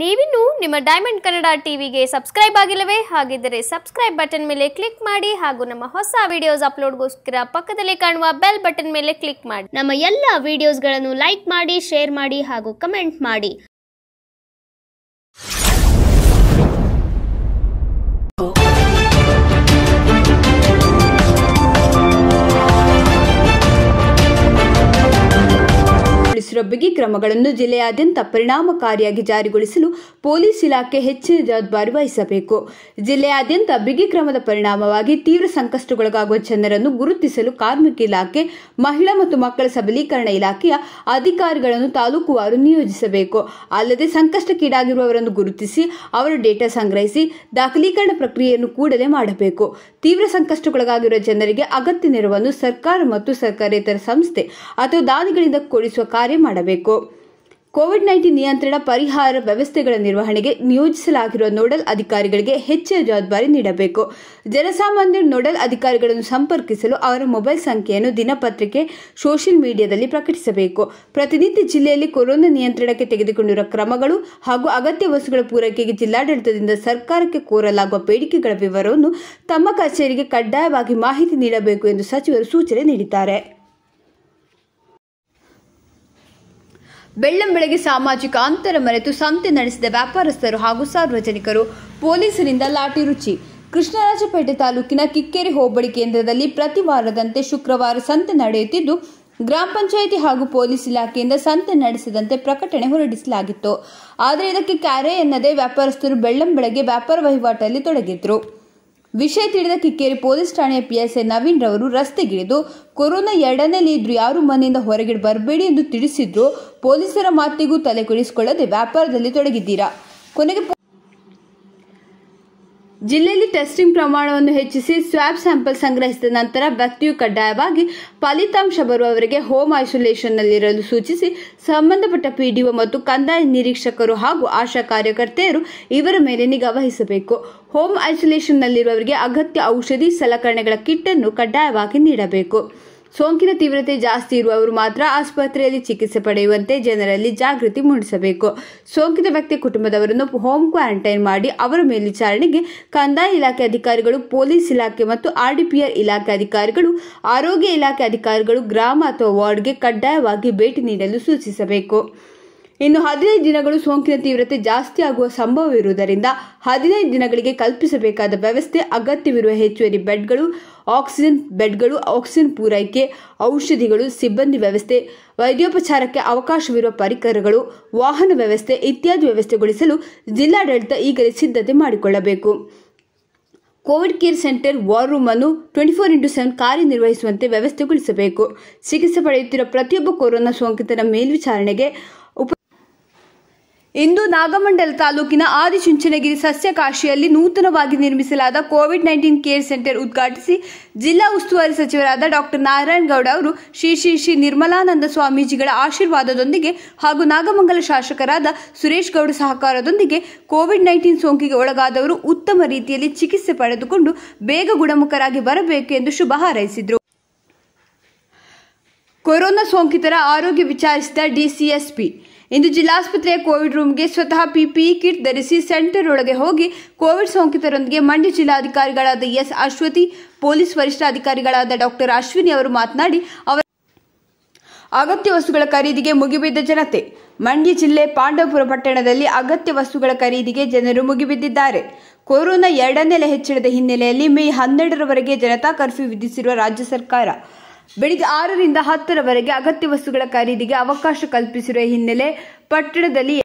ನೀವಿನ್ನು ನಿಮ್ಮ ಡೈಮಂಡ್ ಕನ್ನಡ ಟಿವಿಗೆ ಸಬ್ಸ್ಕ್ರೈಬ್ ಆಗಿಲ್ಲವೇ ಹಾಗಿದ್ದರೆ ಸಬ್ಸ್ಕ್ರೈಬ್ ಬಟನ್ ಮೇಲೆ ಕ್ಲಿಕ್ ಮಾಡಿ ಹಾಗೂ ನಮ್ಮ ಹೊಸ ವಿಡಿಯೋಸ್ ಅಪ್ಲೋಡ್ಗೋಸ್ಕರ ಪಕ್ಕದಲ್ಲಿ ಕಾಣುವ ಬೆಲ್ ಬಟನ್ ಮೇಲೆ ಕ್ಲಿಕ್ ಮಾಡಿ ನಮ್ಮ ಎಲ್ಲ ವಿಡಿಯೋಸ್ಗಳನ್ನು ಲೈಕ್ ಮಾಡಿ ಶೇರ್ ಮಾಡಿ ಹಾಗೂ ಕಮೆಂಟ್ ಮಾಡಿ ಬಿಗಿ ಕ್ರಮಗಳನ್ನು ಜಿಲ್ಲೆಯಾದ್ಯಂತ ಪರಿಣಾಮಕಾರಿಯಾಗಿ ಜಾರಿಗೊಳಿಸಲು ಪೊಲೀಸ್ ಇಲಾಖೆ ಹೆಚ್ಚಿನ ಜವಾಬ್ದಾರಿ ವಹಿಸಬೇಕು ಜಿಲ್ಲೆಯಾದ್ಯಂತ ಬಿಗಿ ಕ್ರಮದ ಪರಿಣಾಮವಾಗಿ ತೀವ್ರ ಸಂಕಷ್ಟಗೊಳಗಾಗುವ ಜನರನ್ನು ಗುರುತಿಸಲು ಕಾರ್ಮಿಕ ಇಲಾಖೆ ಮಹಿಳಾ ಮತ್ತು ಮಕ್ಕಳ ಸಬಲೀಕರಣ ಇಲಾಖೆಯ ಅಧಿಕಾರಿಗಳನ್ನು ತಾಲೂಕುವಾರು ನಿಯೋಜಿಸಬೇಕು ಅಲ್ಲದೆ ಸಂಕಷ್ಟಕ್ಕೀಡಾಗಿರುವವರನ್ನು ಗುರುತಿಸಿ ಅವರ ಡೇಟಾ ಸಂಗ್ರಹಿಸಿ ದಾಖಲೀಕರಣ ಪ್ರಕ್ರಿಯೆಯನ್ನು ಕೂಡಲೇ ಮಾಡಬೇಕು ತೀವ್ರ ಸಂಕಷ್ಟಕ್ಕೊಳಗಾಗಿರುವ ಜನರಿಗೆ ಅಗತ್ಯ ನೆರವನ್ನು ಸರ್ಕಾರ ಮತ್ತು ಸರ್ಕಾರೇತರ ಸಂಸ್ಥೆ ಅಥವಾ ದಾನಿಗಳಿಂದ ಕೊಡಿಸುವ ಕಾರ್ಯ ಮಾಡಬೇಕು ಮಾಡಬೇಕು ಕೋವಿಡ್ ನೈನ್ಟೀನ್ ನಿಯಂತ್ರಣ ಪರಿಹಾರ ವ್ಯವಸ್ಥೆಗಳ ನಿರ್ವಹಣೆಗೆ ನಿಯೋಜಿಸಲಾಗಿರುವ ನೋಡಲ್ ಅಧಿಕಾರಿಗಳಿಗೆ ಹೆಚ್ಚಿನ ಜವಾಬ್ದಾರಿ ನೀಡಬೇಕು ಜನಸಾಮಾನ್ಯರು ನೋಡಲ್ ಅಧಿಕಾರಿಗಳನ್ನು ಸಂಪರ್ಕಿಸಲು ಅವರ ಮೊಬೈಲ್ ಸಂಖ್ಯೆಯನ್ನು ದಿನಪತ್ರಿಕೆ ಸೋಷಿಯಲ್ ಮೀಡಿಯಾದಲ್ಲಿ ಪ್ರಕಟಿಸಬೇಕು ಪ್ರತಿನಿತ್ಯ ಜಿಲ್ಲೆಯಲ್ಲಿ ಕೊರೋನಾ ನಿಯಂತ್ರಣಕ್ಕೆ ತೆಗೆದುಕೊಂಡಿರುವ ಕ್ರಮಗಳು ಹಾಗೂ ಅಗತ್ಯ ವಸ್ತುಗಳ ಪೂರೈಕೆಗೆ ಜಿಲ್ಲಾಡಳಿತದಿಂದ ಸರ್ಕಾರಕ್ಕೆ ಕೋರಲಾಗುವ ಬೇಡಿಕೆಗಳ ವಿವರವನ್ನು ತಮ್ಮ ಕಚೇರಿಗೆ ಕಡ್ಡಾಯವಾಗಿ ಮಾಹಿತಿ ನೀಡಬೇಕು ಎಂದು ಸಚಿವರು ಸೂಚನೆ ನೀಡಿದ್ದಾರೆ ಬೆಳ್ಳಂಬೆಳಗ್ಗೆ ಸಾಮಾಜಿಕ ಅಂತರ ಮರೆತು ಸಂತೆ ನಡೆಸಿದ ವ್ಯಾಪಾರಸ್ಥರು ಹಾಗೂ ಸಾರ್ವಜನಿಕರು ಪೊಲೀಸರಿಂದ ಲಾಠಿ ರುಚಿ ಕೃಷ್ಣರಾಜಪೇಟೆ ತಾಲೂಕಿನ ಕಿಕ್ಕೇರಿ ಹೋಬಳಿ ಕೇಂದ್ರದಲ್ಲಿ ಪ್ರತಿ ವಾರದಂತೆ ಶುಕ್ರವಾರ ಸಂತೆ ನಡೆಯುತ್ತಿದ್ದು ಗ್ರಾಮ ಪಂಚಾಯಿತಿ ಹಾಗೂ ಪೊಲೀಸ್ ಇಲಾಖೆಯಿಂದ ಸಂತೆ ನಡೆಸದಂತೆ ಪ್ರಕಟಣೆ ಹೊರಡಿಸಲಾಗಿತ್ತು ಆದರೆ ಇದಕ್ಕೆ ಕ್ಯಾರೆ ಎನ್ನದೇ ವ್ಯಾಪಾರಸ್ಥರು ಬೆಳ್ಳಂಬೆಳಗ್ಗೆ ವ್ಯಾಪಾರ ವಹಿವಾಟಲ್ಲಿ ತೊಡಗಿದ್ರು ವಿಷಯ ತಿಳಿದ ಕಿಕ್ಕೇರಿ ಪೊಲೀಸ್ ಠಾಣೆಯ ಪಿಎಸ್ಐ ನವೀನ್ ರವರು ರಸ್ತೆಗಿಳಿದು ಕೊರೋನಾ ಎರಡನೇಲಿ ಇದ್ರು ಯಾರು ಮನೆಯಿಂದ ಹೊರಗೆ ಬರಬೇಡಿ ಎಂದು ತಿಳಿಸಿದ್ರು ಪೊಲೀಸರ ಮಾತಿಗೂ ತಲೆ ಕೆಡಿಸಿಕೊಳ್ಳದೆ ವ್ಯಾಪಾರದಲ್ಲಿ ತೊಡಗಿದ್ದೀರಾ ಕೊನೆಗೆ ಜಿಲ್ಲೆಯಲ್ಲಿ ಟೆಸ್ಟಿಂಗ್ ಪ್ರಮಾಣವನ್ನು ಹೆಚ್ಚಿಸಿ ಸ್ವಾಬ್ ಸ್ಯಾಂಪಲ್ ಸಂಗ್ರಹಿಸಿದ ನಂತರ ವ್ಯಕ್ತಿಯು ಕಡ್ಡಾಯವಾಗಿ ಫಲಿತಾಂಶ ಬರುವವರಿಗೆ ಹೋಮ್ ಐಸೋಲೇಷನ್ನಲ್ಲಿರಲು ಸೂಚಿಸಿ ಸಂಬಂಧಪಟ್ಟ ಪಿಡಿಒ ಮತ್ತು ಕಂದಾಯ ನಿರೀಕ್ಷಕರು ಹಾಗೂ ಆಶಾ ಕಾರ್ಯಕರ್ತೆಯರು ಇವರ ಮೇಲೆ ನಿಗಾ ವಹಿಸಬೇಕು ಹೋಮ್ ಐಸೋಲೇಷನ್ನಲ್ಲಿರುವವರಿಗೆ ಅಗತ್ಯ ಔಷಧಿ ಸಲಕರಣೆಗಳ ಕಿಟ್ ಅನ್ನು ಕಡ್ಡಾಯವಾಗಿ ನೀಡಬೇಕು ಸೋಂಕಿನ ತೀವ್ರತೆ ಜಾಸ್ತಿ ಇರುವವರು ಮಾತ್ರ ಆಸ್ಪತ್ರೆಯಲ್ಲಿ ಚಿಕಿತ್ಸೆ ಪಡೆಯುವಂತೆ ಜನರಲ್ಲಿ ಜಾಗೃತಿ ಮೂಡಿಸಬೇಕು ಸೋಂಕಿತ ವ್ಯಕ್ತಿ ಕುಟುಂಬದವರನ್ನು ಹೋಮ್ ಕ್ವಾರಂಟೈನ್ ಮಾಡಿ ಅವರ ಮೇಲ್ವಿಚಾರಣೆಗೆ ಕಂದಾಯ ಇಲಾಖೆ ಅಧಿಕಾರಿಗಳು ಪೊಲೀಸ್ ಇಲಾಖೆ ಮತ್ತು ಆರ್ಡಿಪಿಆರ್ ಇಲಾಖೆ ಅಧಿಕಾರಿಗಳು ಆರೋಗ್ಯ ಇಲಾಖೆ ಅಧಿಕಾರಿಗಳು ಗ್ರಾಮ ಅಥವಾ ವಾರ್ಡ್ಗೆ ಕಡ್ಡಾಯವಾಗಿ ಭೇಟಿ ನೀಡಲು ಸೂಚಿಸಬೇಕು ಇನ್ನು ಹದಿನೈದು ದಿನಗಳು ಸೋಂಕಿನ ತೀವ್ರತೆ ಜಾಸ್ತಿ ಆಗುವ ಸಂಭವವಿರುವುದರಿಂದ ಹದಿನೈದು ದಿನಗಳಿಗೆ ಕಲ್ಪಿಸಬೇಕಾದ ವ್ಯವಸ್ಥೆ ಅಗತ್ಯವಿರುವ ಹೆಚ್ಚುವರಿ ಬೆಡ್ಗಳು ಆಕ್ಸಿಜನ್ ಬೆಡ್ಗಳು ಆಕ್ಸಿಜನ್ ಪೂರೈಕೆ ಔಷಧಿಗಳು ಸಿಬ್ಬಂದಿ ವ್ಯವಸ್ಥೆ ವೈದ್ಯೋಪಚಾರಕ್ಕೆ ಅವಕಾಶವಿರುವ ಪರಿಕರಗಳು ವಾಹನ ವ್ಯವಸ್ಥೆ ಇತ್ಯಾದಿ ವ್ಯವಸ್ಥೆಗೊಳಿಸಲು ಜಿಲ್ಲಾಡಳಿತ ಈಗಲೇ ಸಿದ್ಧತೆ ಮಾಡಿಕೊಳ್ಳಬೇಕು covid care center war room ಅನ್ನು ಟ್ವೆಂಟಿ ಫೋರ್ ಇಂಟು ಸೆವೆನ್ ಕಾರ್ಯನಿರ್ವಹಿಸುವಂತೆ ವ್ಯವಸ್ಥೆಗೊಳಿಸಬೇಕು ಚಿಕಿತ್ಸೆ ಪಡೆಯುತ್ತಿರುವ ಪ್ರತಿಯೊಬ್ಬ ಕೊರೋನಾ ಸೋಂಕಿತರ ಮೇಲ್ವಿಚಾರಣೆಗೆ ಇಂದು ನಾಗಮಂಡಲ ತಾಲೂಕಿನ ಆದಿಚುಂಚನಗಿರಿ ಸಸ್ಯಕಾಶಿಯಲ್ಲಿ ನೂತನವಾಗಿ ನಿರ್ಮಿಸಲಾದ ಕೋವಿಡ್ ನೈನ್ಟೀನ್ ಕೇರ್ ಸೆಂಟರ್ ಉದ್ಘಾಟಿಸಿ ಜಿಲ್ಲಾ ಉಸ್ತುವಾರಿ ಸಚಿವರಾದ ಡಾಕ್ಟರ್ ಗೌಡ ಅವರು ಶ್ರೀ ಶ್ರೀ ಶ್ರೀ ನಿರ್ಮಲಾನಂದ ಸ್ವಾಮೀಜಿಗಳ ಆಶೀರ್ವಾದದೊಂದಿಗೆ ಹಾಗೂ ನಾಗಮಂಗಲ ಶಾಸಕರಾದ ಸುರೇಶ್ ಗೌಡ ಸಹಕಾರದೊಂದಿಗೆ ಕೋವಿಡ್ ನೈನ್ಟೀನ್ ಸೋಂಕಿಗೆ ಒಳಗಾದವರು ಉತ್ತಮ ರೀತಿಯಲ್ಲಿ ಚಿಕಿತ್ಸೆ ಪಡೆದುಕೊಂಡು ಬೇಗ ಗುಣಮುಖರಾಗಿ ಬರಬೇಕು ಎಂದು ಶುಭ ಹಾರೈಸಿದರು ಕೊರೋನಾ ಸೋಂಕಿತರ ಆರೋಗ್ಯ ವಿಚಾರಿಸಿದ ಡಿಸಿಎಸ್ಪಿ ಇಂದು ಜಿಲ್ಲಾಸ್ಪತ್ರೆಯ ಕೋವಿಡ್ ರೂಮ್ಗೆ ಸ್ವತಃ ಪಿಪಿಇ ಕಿಟ್ ಧರಿಸಿ ಸೆಂಟರ್ ಒಳಗೆ ಹೋಗಿ ಕೋವಿಡ್ ಸೋಂಕಿತರೊಂದಿಗೆ ಮಂಡ್ಯ ಜಿಲ್ಲಾಧಿಕಾರಿಗಳಾದ ಎಸ್ ಅಶ್ವತಿ ಪೊಲೀಸ್ ವರಿಷ್ಠಾಧಿಕಾರಿಗಳಾದ ಡಾಕ್ಟರ್ ಅಶ್ವಿನಿ ಅವರು ಮಾತನಾಡಿ ಅವರ ಅಗತ್ಯ ವಸ್ತುಗಳ ಖರೀದಿಗೆ ಮುಗಿಬಿದ್ದ ಜನತೆ ಮಂಡ್ಯ ಜಿಲ್ಲೆ ಪಾಂಡವಪುರ ಪಟ್ಟಣದಲ್ಲಿ ಅಗತ್ಯ ವಸ್ತುಗಳ ಖರೀದಿಗೆ ಜನರು ಮುಗಿಬಿದ್ದಿದ್ದಾರೆ ಕೊರೋನಾ ಎರಡನೇ ಹೆಚ್ಚಳದ ಹಿನ್ನೆಲೆಯಲ್ಲಿ ಮೇ ಹನ್ನೆರಡರವರೆಗೆ ಜನತಾ ಕರ್ಫ್ಯೂ ವಿಧಿಸಿರುವ ರಾಜ್ಯ ಸರ್ಕಾರ ಬೆಳಿಗ್ಗೆ ಆರರಿಂದ ಹತ್ತರವರೆಗೆ ಅಗತ್ಯ ವಸ್ತುಗಳ ಖರೀದಿಗೆ ಅವಕಾಶ ಕಲ್ಪಿಸಿರುವ ಹಿನ್ನೆಲೆ ಪಟ್ಟಣದಲ್ಲಿ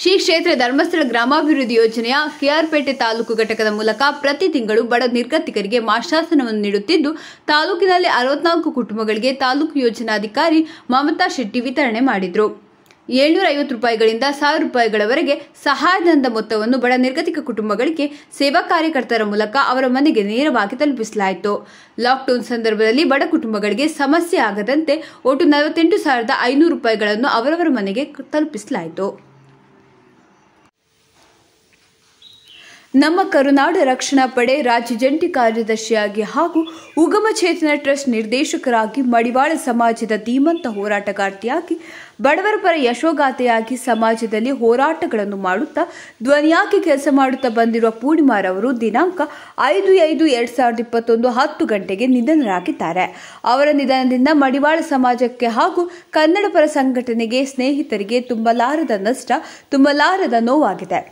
ಶ್ರೀ ಕ್ಷೇತ್ರ ಧರ್ಮಸ್ಥಳ ಗ್ರಾಮಾಭಿವೃದ್ಧಿ ಯೋಜನೆಯ ಕೆಆರ್ಪೇಟೆ ತಾಲೂಕು ಘಟಕದ ಮೂಲಕ ಪ್ರತಿ ತಿಂಗಳು ಬಡ ನಿರ್ಗತಿಕರಿಗೆ ಮಾಶಾಸನವನ್ನು ನೀಡುತ್ತಿದ್ದು ತಾಲೂಕಿನಲ್ಲಿ ಅರವತ್ನಾಲ್ಕು ಕುಟುಂಬಗಳಿಗೆ ತಾಲೂಕು ಯೋಜನಾಧಿಕಾರಿ ಮಮತಾ ಶೆಟ್ಟಿ ವಿತರಣೆ ಮಾಡಿದರು ಐವತ್ತು ರೂಪಾಯಿಗಳಿಂದ ಸಾವಿರ ರೂಪಾಯಿಗಳವರೆಗೆ ಸಹಾಯಧನದ ಮೊತ್ತವನ್ನು ಬಡ ನಿರ್ಗತಿಕ ಕುಟುಂಬಗಳಿಗೆ ಸೇವಾ ಕಾರ್ಯಕರ್ತರ ಮೂಲಕ ಅವರ ಮನೆಗೆ ನೇರವಾಗಿ ತಲುಪಿಸಲಾಯಿತು ಲಾಕ್ಡೌನ್ ಸಂದರ್ಭದಲ್ಲಿ ಬಡ ಕುಟುಂಬಗಳಿಗೆ ಸಮಸ್ಯೆ ಆಗದಂತೆ ಒಟ್ಟು ನಲವತ್ತೆಂಟು ಸಾವಿರದ ಐನೂರು ರೂಪಾಯಿಗಳನ್ನು ಅವರವರ ಮನೆಗೆ ತಲುಪಿಸಲಾಯಿತು ನಮ್ಮ ಕರುನಾಡ ರಕ್ಷಣಾ ಪಡೆ ರಾಜ್ಯ ಜಂಟಿ ಕಾರ್ಯದರ್ಶಿಯಾಗಿ ಹಾಗೂ ಉಗಮ ಚೇತನ ಟ್ರಸ್ಟ್ ನಿರ್ದೇಶಕರಾಗಿ ಮಡಿವಾಳ ಸಮಾಜದ ಧೀಮಂತ ಹೋರಾಟಗಾರ್ತಿಯಾಗಿ ಬಡವರ ಪರ ಯಶೋಗಾಥೆಯಾಗಿ ಸಮಾಜದಲ್ಲಿ ಹೋರಾಟಗಳನ್ನು ಮಾಡುತ್ತಾ ಧ್ವನಿಯಾಗಿ ಕೆಲಸ ಮಾಡುತ್ತಾ ಬಂದಿರುವ ಪೂರ್ಣಿಮಾರವರು ದಿನಾಂಕ ಐದು ಐದು ಎರಡು ಸಾವಿರದ ಇಪ್ಪತ್ತೊಂದು ಹತ್ತು ಗಂಟೆಗೆ ನಿಧನರಾಗಿದ್ದಾರೆ ಅವರ ನಿಧನದಿಂದ ಮಡಿವಾಳ ಸಮಾಜಕ್ಕೆ ಹಾಗೂ ಕನ್ನಡ ಪರ ಸಂಘಟನೆಗೆ ಸ್ನೇಹಿತರಿಗೆ ತುಂಬಲಾರದ ನಷ್ಟ ತುಂಬಲಾರದ ನೋವಾಗಿದೆ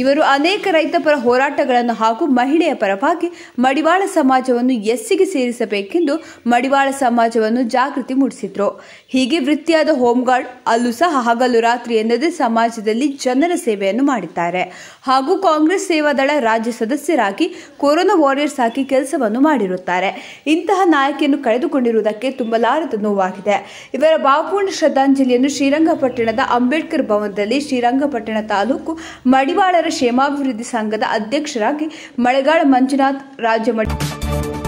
ಇವರು ಅನೇಕ ರೈತ ಪರ ಹೋರಾಟಗಳನ್ನು ಹಾಗೂ ಮಹಿಳೆಯ ಪರವಾಗಿ ಮಡಿವಾಳ ಸಮಾಜವನ್ನು ಎಸ್ಸಿಗೆ ಸೇರಿಸಬೇಕೆಂದು ಮಡಿವಾಳ ಸಮಾಜವನ್ನು ಜಾಗೃತಿ ಮೂಡಿಸಿದ್ರು ಹೀಗೆ ವೃತ್ತಿಯಾದ ಹೋಮ್ಗಾರ್ಡ್ ಅಲ್ಲೂ ಸಹ ಹಗಲು ರಾತ್ರಿ ಎನ್ನದೇ ಸಮಾಜದಲ್ಲಿ ಜನರ ಸೇವೆಯನ್ನು ಮಾಡಿದ್ದಾರೆ ಹಾಗೂ ಕಾಂಗ್ರೆಸ್ ಸೇವಾದಳ ರಾಜ್ಯ ಸದಸ್ಯರಾಗಿ ಕೊರೋನಾ ವಾರಿಯರ್ಸ್ ಹಾಕಿ ಕೆಲಸವನ್ನು ಮಾಡಿರುತ್ತಾರೆ ಇಂತಹ ನಾಯಕಿಯನ್ನು ಕಳೆದುಕೊಂಡಿರುವುದಕ್ಕೆ ತುಂಬಲಾರದ ನೋವಾಗಿದೆ ಇವರ ಭಾವಪೂರ್ಣ ಶ್ರದ್ಧಾಂಜಲಿಯನ್ನು ಶ್ರೀರಂಗಪಟ್ಟಣದ ಅಂಬೇಡ್ಕರ್ ಭವನದಲ್ಲಿ ಶ್ರೀರಂಗಪಟ್ಟಣ ತಾಲೂಕು ಮಡಿವಾಳರ ಕ್ಷೇಮಾಭಿವೃದ್ಧಿ ಸಂಘದ ಅಧ್ಯಕ್ಷರಾಗಿ ಮಳೆಗಾಳ ಮಂಜುನಾಥ್ ರಾಜ್ಯ